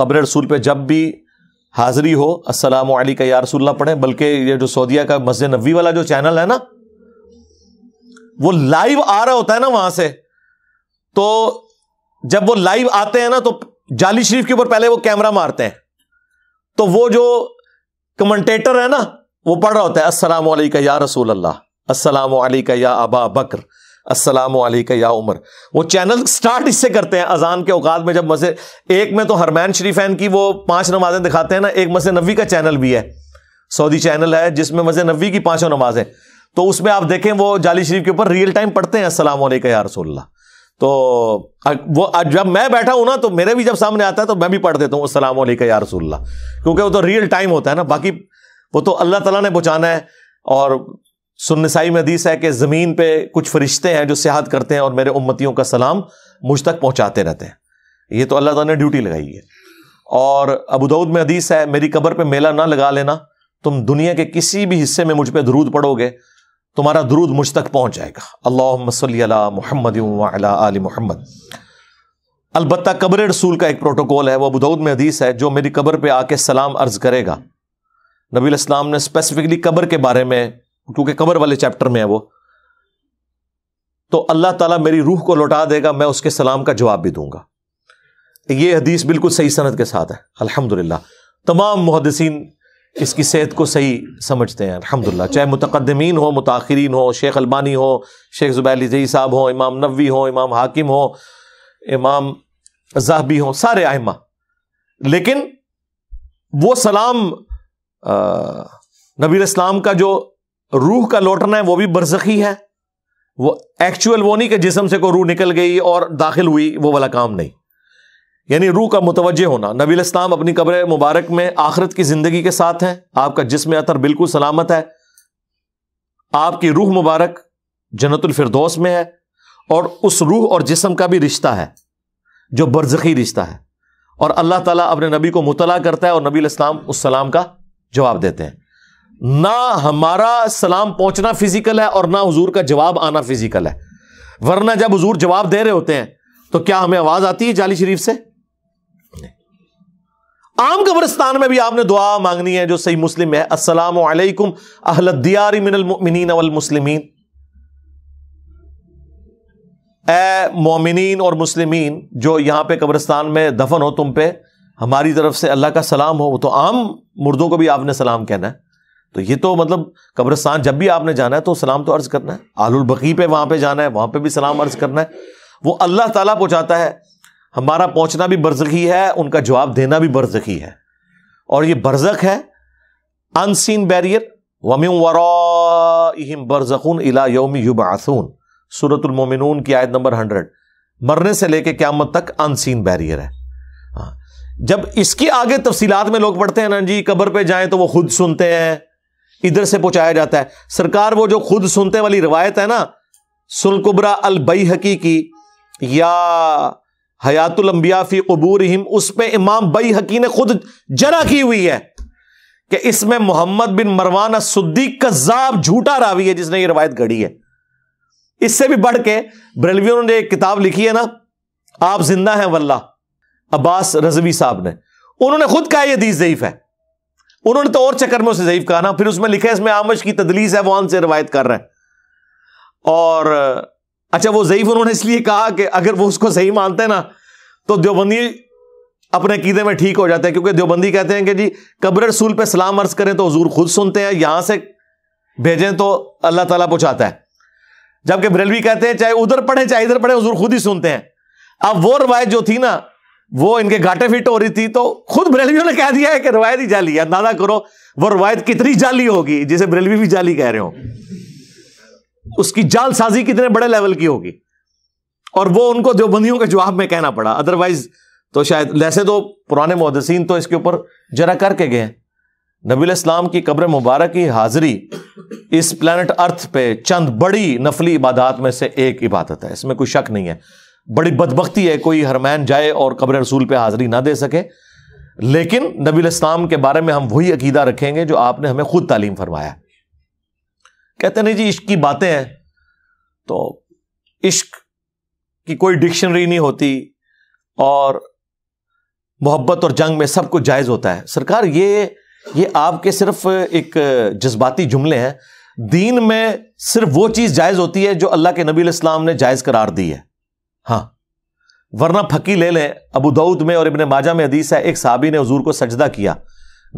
कब्र रसूल पे जब भी हाजिरी हो अस्सलाम का या रसूल्ला पढ़ें बल्कि ये जो सऊदिया का मस्जिद नबी वाला जो चैनल है ना वो लाइव आ रहा होता है ना वहां से तो जब वो लाइव आते हैं ना तो जाली शरीफ के ऊपर पहले वो कैमरा मारते हैं तो वो जो कमेंटेटर है ना वो पढ़ रहा होता है असलम का या रसूल अल्लाह असलम का या अबा बकर असलम या उमर वो चैनल स्टार्ट इससे करते हैं अजान के औकात में जब मसे एक में तो हरमैन शरीफैन की वो पांच नमाजें दिखाते हैं ना एक मसे नबी का चैनल भी है सऊदी चैनल है जिसमें मसे नबी की पांचों नमाजें तो उसमें आप देखें वो जाली शरीफ के ऊपर रियल टाइम पढ़ते हैं असलम या रसोल्ला तो वो जब मैं बैठा हूं ना तो मेरे भी जब सामने आता है तो मैं भी पढ़ देता हूँ असलम या रसोल्ला क्योंकि वो तो रियल टाइम होता है ना बाकी वो तो अल्लाह तला ने बचाना है और सुनसाई में हदीस है कि ज़मीन पे कुछ फरिश्ते हैं जो सियाहत करते हैं और मेरे उम्मतियों का सलाम मुझ तक पहुंचाते रहते हैं ये तो अल्लाह ने ड्यूटी लगाई है और अबूदाऊद में हदीस है मेरी कब्र पे मेला ना लगा लेना तुम दुनिया के किसी भी हिस्से में मुझ पर दरूद पढ़ोगे तुम्हारा दरूद मुझ तक पहुंच जाएगा अल्लाह सल आल महमद अलबत् कब्र रसूल का एक प्रोटोकॉल है वह अबूदाऊद में हदीस है जो मेरी कब्र पर आके सलाम अर्ज़ करेगा नबी इस्लाम ने स्पेसिफिकली कब्र के बारे में क्योंकि कमर वाले चैप्टर में है वो तो अल्लाह ताला मेरी रूह को लौटा देगा मैं उसके सलाम का जवाब भी दूंगा ये हदीस बिल्कुल सही सनत के साथ है अल्हम्दुलिल्लाह तमाम मुहदसिन इसकी सेहत को सही समझते हैं अल्हम्दुलिल्लाह चाहे मुतकदमीन हो मुताखरीन हो शेख अलबानी हो शेख ज़ुबैली जई साहब हो इमाम नबी हो इमाम हाकिम हो इमाम जहबी हो सारे आयमा लेकिन वो सलाम नबी इस्लाम का जो रूह का लौटना है वो भी बरसखी है वो एक्चुअल वो नहीं कि जिसम से कोई रूह निकल गई और दाखिल हुई वो वाला काम नहीं यानी रूह का मुतवजह होना नबील इस्लाम अपनी कब्र मुबारक में आखिरत की जिंदगी के साथ हैं आपका जिसम अतर बिल्कुल सलामत है आपकी रूह मुबारक जन्नतफरदोस में है और उस रूह और जिसम का भी रिश्ता है जो बरजखी रिश्ता है और अल्लाह ताला अपने नबी को मुतला करता है और नबी इस्लाम उस सलाम का जवाब देते हैं ना हमारा सलाम पहुंचना फिजिकल है और ना हजूर का जवाब आना फिजिकल है वरना जब हजूर जवाब दे रहे होते हैं तो क्या हमें आवाज आती है जाली शरीफ से आम कब्रस्तान में भी आपने दुआ मांगनी है जो सही मुस्लिम है असलम अहलदियारी ए मोमिन और मुस्लिमीन जो यहां पे कब्रस्तान में दफन हो तुम पे हमारी तरफ से अल्लाह का सलाम हो वो तो आम मुर्दों को भी आपने सलाम कहना है तो ये तो मतलब कब्रस्तान जब भी आपने जाना है तो सलाम तो अर्ज करना है आलुल बकी पे वहां पे जाना है वहां पे भी सलाम अर्ज करना है वो अल्लाह ताला पहुंचाता है हमारा पहुंचना भी बरजखी है उनका जवाब देना भी बरजखी है और ये बरजक है अनसीन बैरियर वम्यू वराम बरजखून इला योम आसून सूरतुलमोमिनून की आयत नंबर हंड्रेड मरने से लेके क्यामत तक अनसीन बैरियर है हाँ। जब इसके आगे तफसीलात में लोग पढ़ते हैं ना जी कब्र पे जाएं तो वो खुद सुनते हैं इधर से पहुंचाया जाता है सरकार वो जो खुद सुनते वाली रिवायत है ना सुलकुबरा अल बई हकी की या हयातुल अंबियाफी अबूर हिम उस पर इमाम बई हकी ने खुद जरा की हुई है कि इसमें मोहम्मद बिन मरवान सुद्दीक कज्जाब झूठा रावी है जिसने ये रवायत घड़ी है इससे भी बढ़ के ब्रेलवियों ने एक किताब लिखी है ना आप जिंदा हैं वल्ला अब्बास रजवी साहब ने उन्होंने खुद कहा यह दीज जयीफ है उन्होंने तो और चक्कर में उसे जयीफ कहा ना फिर उसमें लिखा है इसमें आमश की तदलीस है वहां से रिवायत कर रहा है और अच्छा वो जयीफ उन्होंने इसलिए कहा कि अगर वो उसको सही मानते हैं ना तो देवबंदी अपने कीदे में ठीक हो जाते हैं क्योंकि देवबंदी कहते हैं कि जी कब्र रसूल पे सलाम अर्ज करें तो हजूर खुद सुनते हैं यहां से भेजें तो अल्लाह ताला पहुंचाता है जबकि बरेलवी कहते हैं चाहे उधर पढ़े चाहे इधर पढ़े हजूर खुद ही सुनते हैं अब वो रवायत जो थी ना वो इनके घाटे फिट हो रही थी तो खुद ब्रेलवियों ने कह दिया है कि रवायत ही जाली अंदाजा करो वो रवायत कितनी जाली होगी जिसे ब्रेलवी भी जाली कह रहे हो उसकी जालसाजी कितने बड़े लेवल की होगी और वो उनको देवबंदियों के जवाब में कहना पड़ा अदरवाइज तो शायद वैसे तो पुराने मुहदसिन तो इसके ऊपर जरा करके गए नबी इस्लाम की कब्र मुबारक की हाजिरी इस प्लानट अर्थ पे चंद बड़ी नफली इबादत में से एक इबादत है इसमें कोई शक नहीं है बड़ी बदबकती है कोई हरमैन जाए और कब्र रसूल पर हाजिरी ना दे सके लेकिन नबी इस्लाम के बारे में हम वही अकीदा रखेंगे जो आपने हमें खुद तालीम फरमाया कहते नहीं जी इश्क की बातें हैं तो इश्क की कोई डिक्शनरी नहीं होती और मोहब्बत और जंग में सब कुछ जायज़ होता है सरकार ये ये आपके सिर्फ एक जज्बाती जुमले हैं दीन में सिर्फ वो चीज़ जायज़ होती है जो अल्लाह के नबी इस्लाम ने जायज़ करार दी है हाँ वरना फकी ले लें अबू दाऊद में और इबन माजा में हदीस है एक साहबी ने हजूर को सजदा किया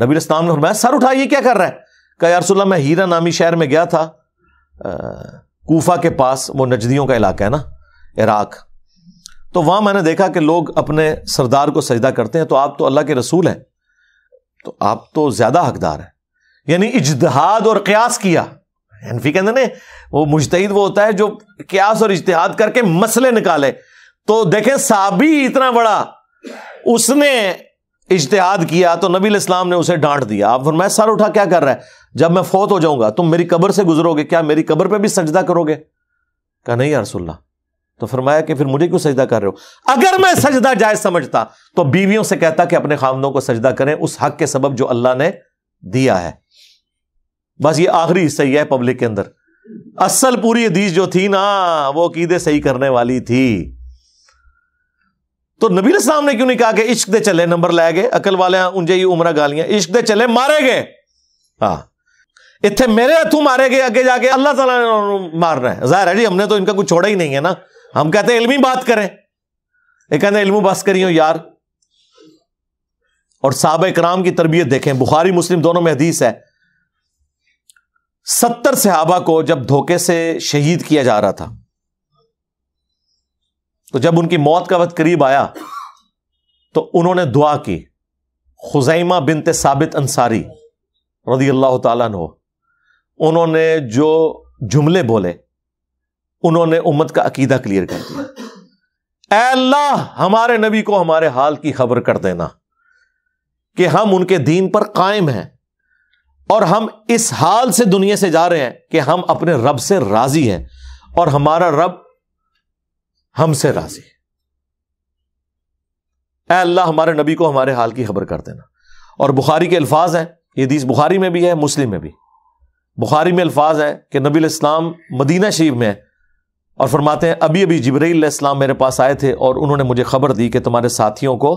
नबी इस्लाम ने फरमाया सर उठा ये क्या कर रहा है कहा यारसोल्ला मैं हीरा नामी शहर में गया था आ, कूफा के पास वो नजदियों का इलाका है ना इराक तो वहां मैंने देखा कि लोग अपने सरदार को सजदा करते हैं तो आप तो अल्लाह के रसूल हैं तो आप तो ज्यादा हकदार हैं यानी इजहाद और कयास किया हनफी कहते अंदर वो मुश्तद वो होता है जो क्यास और इश्तिहाद करके मसले निकाले तो देखें साबी इतना बड़ा उसने इश्तिहाद किया तो नबी इस्लाम ने उसे डांट दिया आप फरमाए सर उठा क्या कर रहा है जब मैं फौत हो जाऊंगा तुम मेरी कब्र से गुजरोगे क्या मेरी कब्र पे भी सजदा करोगे कहा नहीं यारसोल्ला तो फरमाया कि फिर मुझे क्यों सजदा कर रहे हो अगर मैं सजदा जायज समझता तो बीवियों से कहता कि अपने खामदों को सजदा करें उस हक के सबब जो अल्लाह ने दिया है बस ये आखिरी हिस्सा ही है पब्लिक के अंदर असल पूरी हदीस जो थी ना वो अकीदे सही करने वाली थी तो नबी इस्लाम ने क्यों नहीं कहा कि इश्क दे चले नंबर लै गए अकल वाले उंजे ही उमरा गालियां इश्क दे चले मारे गए हाँ इतने मेरे हाथों मारे गए अगे जाके अल्लाह तला ने मारना है जाहिर है जी हमने तो इनका कुछ छोड़ा ही नहीं है ना हम कहते हैं इल्मी बात करें ये कहते इल्मो बस हो यार और साहब कराम की तरबियत देखें बुखारी मुस्लिम दोनों में हदीस है सत्तर सहाबा को जब धोखे से शहीद किया जा रहा था तो जब उनकी मौत का वक्त करीब आया तो उन्होंने दुआ की खुजैमा बिनते साबित अंसारी रदी अल्लाह तु उन्होंने जो जुमले बोले उन्होंने उम्मत का अकीदा क्लियर कर दिया अल्लाह हमारे नबी को हमारे हाल की खबर कर देना कि हम उनके दीन पर कायम हैं और हम इस हाल से दुनिया से जा रहे हैं कि हम अपने रब से राजी हैं और हमारा रब हमसे राजी है अल्लाह हमारे नबी को हमारे हाल की खबर कर देना और बुखारी के अल्फाज हैं ये दीस बुखारी में भी है मुस्लिम में भी बुखारी में अल्फाज हैं कि नबी इस्लाम मदीना शरीफ में है और फरमाते हैं अभी अभी जबरील इस्लाम मेरे पास आए थे और उन्होंने मुझे खबर दी कि तुम्हारे साथियों को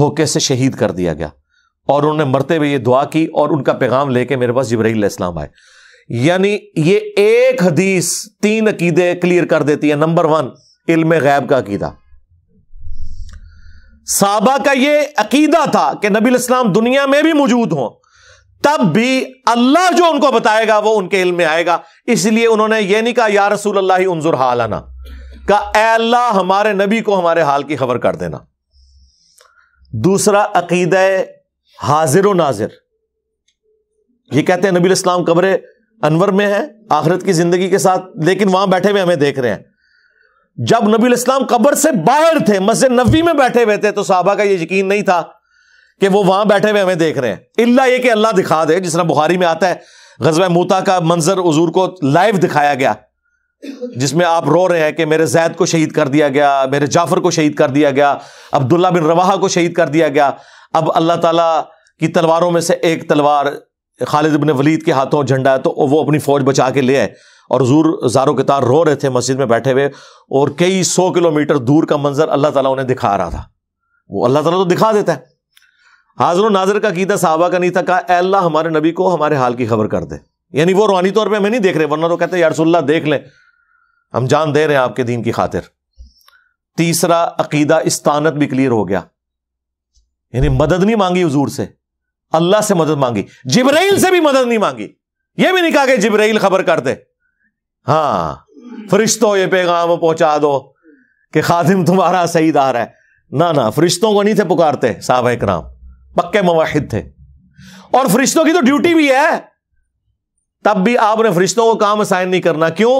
धोखे से शहीद कर दिया गया और उन्होंने मरते हुए ये दुआ की और उनका पैगाम लेके मेरे पास जबरील इस्लाम आए यानी ये एक हदीस तीन अकीदे क्लियर कर देती है नंबर वन इल्म गैब का अकीदा साबा का ये अकीदा था कि नबी इस्लाम दुनिया में भी मौजूद हो तब भी अल्लाह जो उनको बताएगा वो उनके इल्म में आएगा इसलिए उन्होंने ये नहीं कहा या रसूल अल्लाह उनजुर हाल आना कहा अल्लाह हमारे नबी को हमारे हाल की खबर कर देना दूसरा अकीद हाजिर व नाजिर ये कहते हैं नबी इस्लाम कब्र अनवर में है आखिरत की जिंदगी के साथ लेकिन वहां बैठे हुए हमें देख रहे हैं जब नबी इस्लाम कब्र से बाहर थे मस्जिद नबी में बैठे हुए थे तो साहबा का ये यकीन नहीं था कि वो वहां बैठे हुए हमें देख रहे हैं इल्ला ये कि अल्लाह दिखा दे जिस तरह बुखारी में आता है गजब मोता का मंजर हजूर को लाइव दिखाया गया जिसमें आप रो रहे हैं कि मेरे जैद को शहीद कर दिया गया मेरे जाफर को शहीद कर दिया गया अब्दुल्ला बिन रवाहा को शहीद कर दिया गया अब अल्लाह ताला की तलवारों में से एक तलवार खालिद बिन वलीद के हाथों झंडा है तो वो अपनी फौज बचा के ले आए और जूर जारो के तार रो रहे थे मस्जिद में बैठे हुए और कई सौ किलोमीटर दूर का मंजर अल्लाह ताला उन्हें दिखा रहा था वो अल्लाह ताला तो दिखा देता है हाजर नाजर का कीदा साहबा का नहीं था कहा अल्लाह हमारे नबी को हमारे हाल की खबर कर दे यानी वो रूहानी तौर पर हमें नहीं देख रहे वरना तो कहते हैं यारसोल्ला देख लें हम जान दे रहे हैं आपके दीन की खातिर तीसरा अकीदा इस्तानत भी क्लियर हो गया यानी मदद नहीं मांगी हजूर से अल्लाह से मदद मांगी जिब्राइल से भी मदद नहीं मांगी यह भी नहीं कहा कि जिब्राइल खबर कर दे हाँ फरिश्तों ये पैगाम पहुंचा दो कि खादिम तुम्हारा सही दार है ना ना फरिश्तों को नहीं थे पुकारते साहब कराम पक्के मवाहिद थे और फरिश्तों की तो ड्यूटी भी है तब भी आपने फरिश्तों को काम असाइन नहीं करना क्यों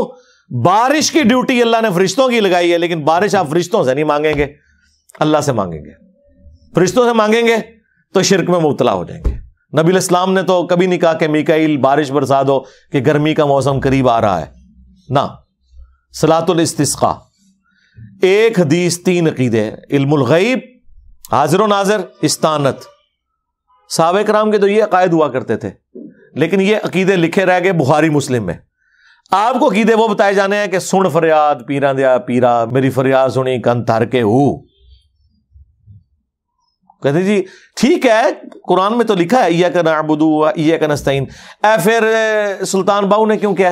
बारिश की ड्यूटी अल्लाह ने फरिश्तों की लगाई है लेकिन बारिश आप फरिश्तों से नहीं मांगेंगे अल्लाह से मांगेंगे फरिश्तों से मांगेंगे तो शिरक में मुबतला हो जाएंगे नबी इस्लाम ने तो कभी नहीं कहा कि मिकाइल बारिश बरसात हो कि गर्मी का मौसम करीब आ रहा है ना सलातुल इस्तिस्का एक हदीस तीन अकीदे इल्मुलगैब हाजिर नाजिर इस्तानत साहब कराम के तो ये अकायद हुआ करते थे लेकिन ये अकीदे लिखे रह गए बुखारी मुस्लिम में आपको अकीदे वो बताए जाने हैं कि सुन फरियाद पीरा दिया पीरा मेरी फरियाद सुनी कन के हूँ कहते जी ठीक है कुरान में तो लिखा है या का नाबुदू या का ए फिर सुल्तान बाऊ ने क्यों किया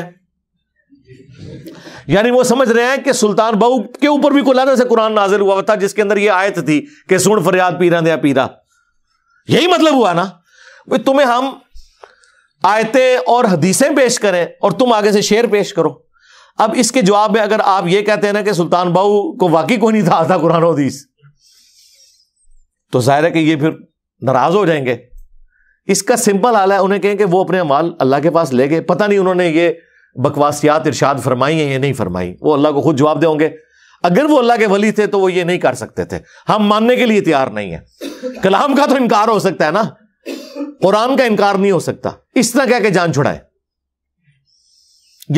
यानी वो समझ रहे हैं कि सुल्तान बाऊ के ऊपर भी कुलाना से कुरान नाजिल हुआ था जिसके अंदर ये आयत थी कि सुन फरियाद पीरा दिया पीरा यही मतलब हुआ ना तुम्हें हम आयतें और हदीसें पेश करें और तुम आगे से शेर पेश करो अब इसके जवाब में अगर आप ये कहते हैं ना कि सुल्तान बाऊ को वाकई को नहीं था आता कुरान हदीस तो जाहिर है कि ये फिर नाराज हो जाएंगे इसका सिंपल हाल है उन्हें कहें कि वो अपने माल अल्लाह के पास ले गए पता नहीं उन्होंने ये बकवासियात इर्शाद फरमाई है या नहीं फरमाई वो अल्लाह को खुद जवाब दे होंगे अगर वो अल्लाह के वली थे तो वो ये नहीं कर सकते थे हम मानने के लिए तैयार नहीं है कलाम का तो इनकार हो सकता है ना कुरान का इनकार नहीं हो सकता इस तरह कह के जान छुड़ाए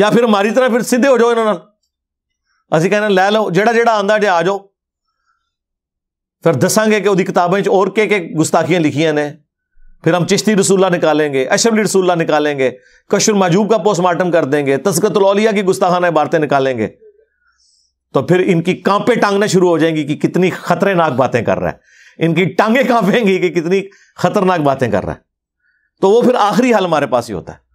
या फिर हमारी तरह फिर सीधे हो जाओ इन्होंने असं कहना लै लो जो जो आंदा जे आ जाओ फिर दसागे कि वो किताबें और के के गुस्ताखियां लिखिया ने फिर हम चिश्ती रसूल्ला निकालेंगे अशबली रसूल्ला निकालेंगे कशुल माजूब का पोस्टमार्टम कर देंगे तस्कतलौलिया की गुस्ताखाना इबारतें निकालेंगे तो फिर इनकी कांपे टांगना शुरू हो जाएंगी कि कितनी खतरनाक बातें कर रहा है इनकी टांगे कांपेंगी कि कितनी खतरनाक बातें कर रहा है तो वो फिर आखिरी हाल हमारे पास ही होता है